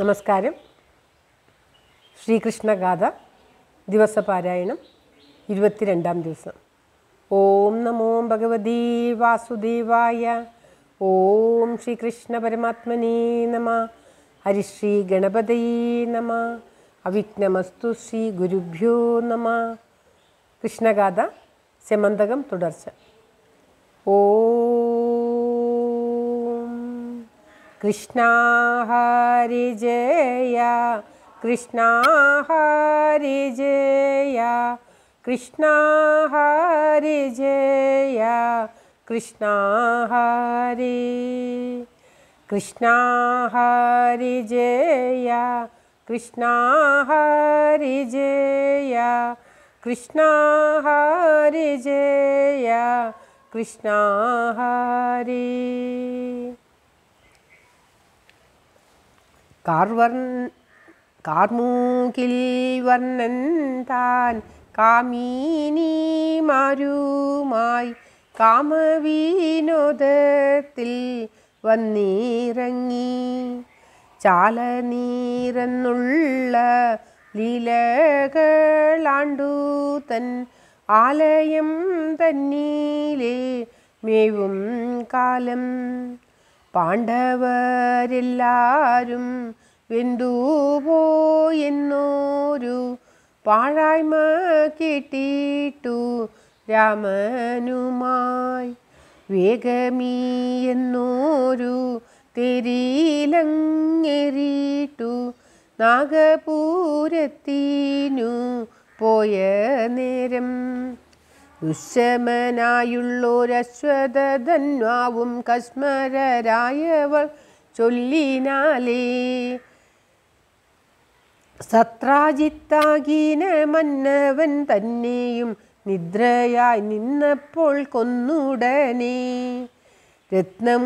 നമസ്കാരം ശ്രീകൃഷ്ണഗാഥ ദിവസപാരായണം ഇരുപത്തിരണ്ടാം ദിവസം ഓം നമോ ഭഗവതീ വാസുദേവായ ഓം ശ്രീകൃഷ്ണ പരമാത്മനേ നമ ഹരിശ്രീ ഗണപതയേ നമ അവിഘ്നമസ്തു ശ്രീ ഗുരുഭ്യോ നമ കൃഷ്ണഗാഥ സെമന്തകം തുടർച്ച ഓ कृष्णा हरि जया कृष्णा हरि जया कृष्णा हरि जया कृष्णा हरि कृष्णा हरि जया कृष्णा हरि जया कृष्णा हरि जया कृष्णा हरि கார்வர்ண் കാർമൂകിൽ വർണ്ണൻ താൻ കാമീനി മാരുമായി കാമവിനോദത്തിൽ വന്നിറങ്ങി ചാലനീരെന്നുള്ള ലീലകളാണ്ടു തൻ ആലയം തന്നീലേ മേവും കാലം പാണ്ഡവരെല്ലാരും വെന്തുപോയെന്നോരു പാഴായ്മ കേട്ടിട്ടു രാമനുമായി വേഗമീ എന്നോരു തെരീലങ്ങേറിട്ടു നാഗപൂരത്തിനു പോയ നേരം ദുശ്ശമനായുള്ളോരശ്വതധന്വാവും കസ്മരരായവൾ ചൊല്ലിനാലേ സത്രാജിത്താകീന മന്നവൻ തന്നെയും നിദ്രയായി നിന്നപ്പോൾ കൊന്നുടനെ രത്നം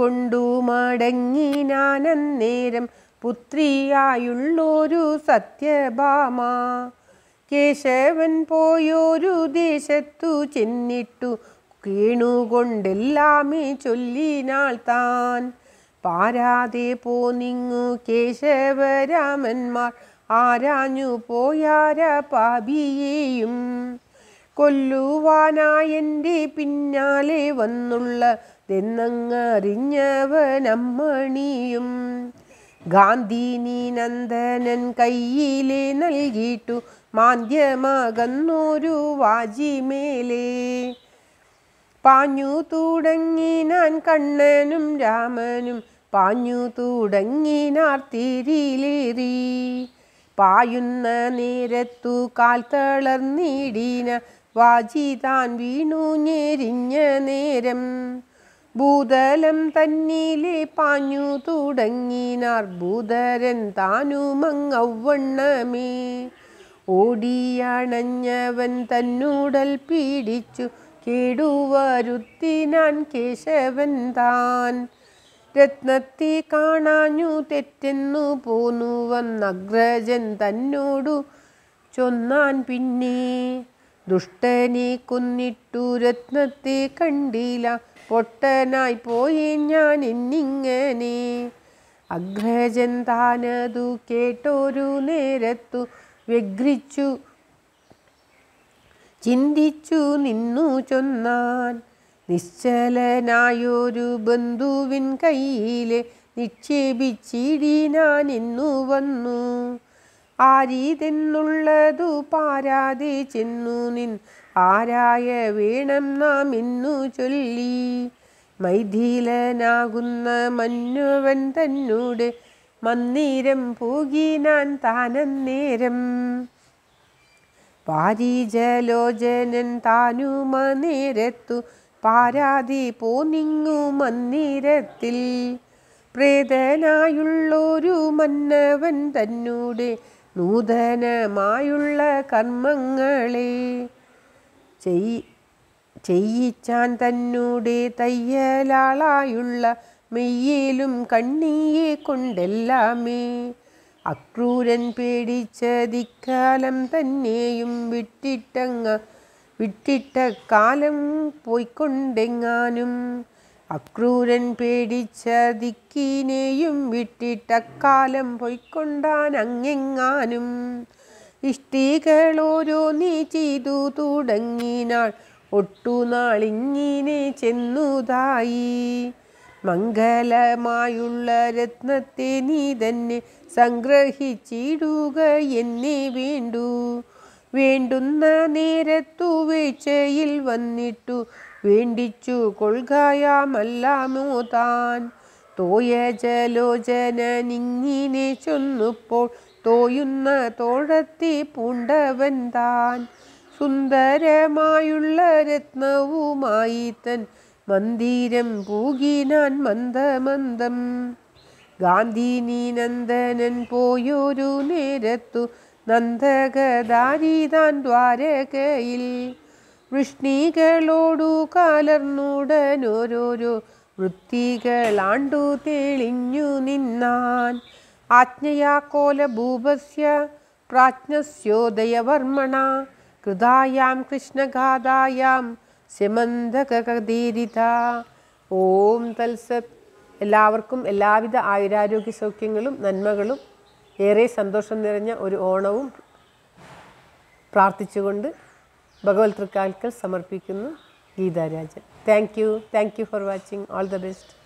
കൊണ്ടു മടങ്ങി നാനന്നേരം പുത്രിയായുള്ളൊരു സത്യഭാമ കേശവൻ പോയൊരു ദേശത്തു ചെന്നിട്ടു കീണുകൊണ്ടെല്ലാമേ ചൊല്ലിനാൾ താൻ പാരാതെ പോന്നിങ്ങു കേശവരാമന്മാർ ആരാഞ്ഞു പോയാര പാപിയേയും കൊല്ലുവാനായൻ്റെ പിന്നാലെ വന്നുള്ള തെന്നങ്ങറിഞ്ഞവനമ്മണിയും ഗാന്ധിനി നന്ദനൻ കയ്യിലെ നൽകിയിട്ടു മാന്ദ്യമാകുന്നൊരു വാജിമേലേ പാഞ്ഞു തുടങ്ങി ഞാൻ കണ്ണനും രാമനും പാഞ്ഞു തുടങ്ങി തിരിയിലേറി പായുന്ന നേരത്തു കാൽ തളർന്നിടീന വാജി താൻ വീണു ഞെരിഞ്ഞ നേരം ഭൂതലം തന്നിലെ പാഞ്ഞു തുടങ്ങിനാർ ഭൂതരൻ താനുമങ്ങവ്വണ്ണമേ ഓടിയണഞ്ഞവൻ തന്നൂടൽ പീഡിച്ചു കേടുവരുത്തിനാൻ കേശവൻ താൻ രത്നത്തെ കാണാഞ്ഞു തെറ്റെന്നു പോന്നു വന്നഗ്രജൻ തന്നോടു ചൊന്നാൻ പിന്നെ ദുഷ്ടനെ കൊന്നിട്ടു രത്നത്തെ കണ്ടില്ല പൊട്ടനായി പോയി ഞാൻ എന്നിങ്ങനെ അഗ്രജൻ താനതു കേട്ടൊരു നേരത്തു വ്യഗ്രിച്ചു ചിന്തിച്ചു നിന്നു ചൊന്നാൻ നിശ്ചലനായൊരു ബന്ധുവിൻ കയ്യിൽ നിക്ഷേപിച്ചിടിനാൻ ഇന്നു വന്നു ആരീതെന്നുള്ളതു പാരാതെ ചെന്നു നിൻ ആരായ വേണം നാം ഇന്നു ചൊല്ലി മൈഥിലനാകുന്ന മന്നുവൻ തന്നൂടെ മന്ദിരം പൂകി താനന്നേരം പാരീജലോചനൻ താനുമനേരത്തു പാരാതി പോന്നിങ്ങു മന്ദിരത്തിൽ പ്രേതനായുള്ളൊരു മന്നവൻ തന്നൂടെ നൂതനമായുള്ള കർമ്മങ്ങളെ ചെയ്യിച്ചാൻ തന്നൂടെ തയ്യലാളായുള്ള മെയ്യേലും കണ്ണിയെ കൊണ്ടെല്ലാമേ അക്രൂരൻ പേടിച്ച ദിക്കാലം തന്നെയും വിട്ടിട്ടങ്ങ വിട്ടിട്ട കാലം പോയിക്കൊണ്ടെങ്ങാനും അക്രൂരൻ പേടിച്ച ദിക്കീനെയും വിട്ടിട്ട കാലം പോയിക്കൊണ്ടാൻ അങ്ങെങ്ങാനും ഇഷ്ടികൾ ഓരോ നീ ചെയ്തു തുടങ്ങിനാൾ ഒട്ടുനാളിങ്ങിനെ ചെന്നുതായി മംഗലമായുള്ള രത്നത്തെ നീ തന്നെ സംഗ്രഹിച്ചിടുക എന്നെ വേണ്ടു വേണ്ടുന്ന നേരത്തു വീഴ്ചയിൽ വന്നിട്ടു വേണ്ടിച്ചു കൊൽകായാമല്ലാമോ താൻ തോയ ജലോചന നിങ്ങിനെ ചൊന്നുപ്പോൾ തോയുന്ന തോഴത്തി പൂണ്ടവൻ താൻ സുന്ദരമായുള്ള രത്നവുമായി തൻ മന്ദിരം പൂകിനാൻ மந்த மந்தம் ഗാന്ധി നീ നന്ദനൻ പോയൊരു നേരത്തു നന്ദകദാരിതാൻ ദ്വാരകയിൽ വൃഷ്ണികളോടു കലർന്നുടനോരോരോ വൃത്തികളാണ്ടു തെളിഞ്ഞു നിന്നാൻ ആജ്ഞയാ കോല ഭൂപസ്യ പ്രാജ്ഞസ്യോദയവർമ്മണ കൃതായാം കൃഷ്ണഗാഥായാം ശമന്ധകീരിത ഓം തൽസത് എല്ലാവർക്കും എല്ലാവിധ ആയുരാരോഗ്യ സൗഖ്യങ്ങളും നന്മകളും ഏറെ സന്തോഷം നിറഞ്ഞ ഒരു ഓണവും പ്രാർത്ഥിച്ചുകൊണ്ട് ഭഗവത് തൃക്കാൽക്കൽ സമർപ്പിക്കുന്നു Geetharajan thank you thank you for watching all the best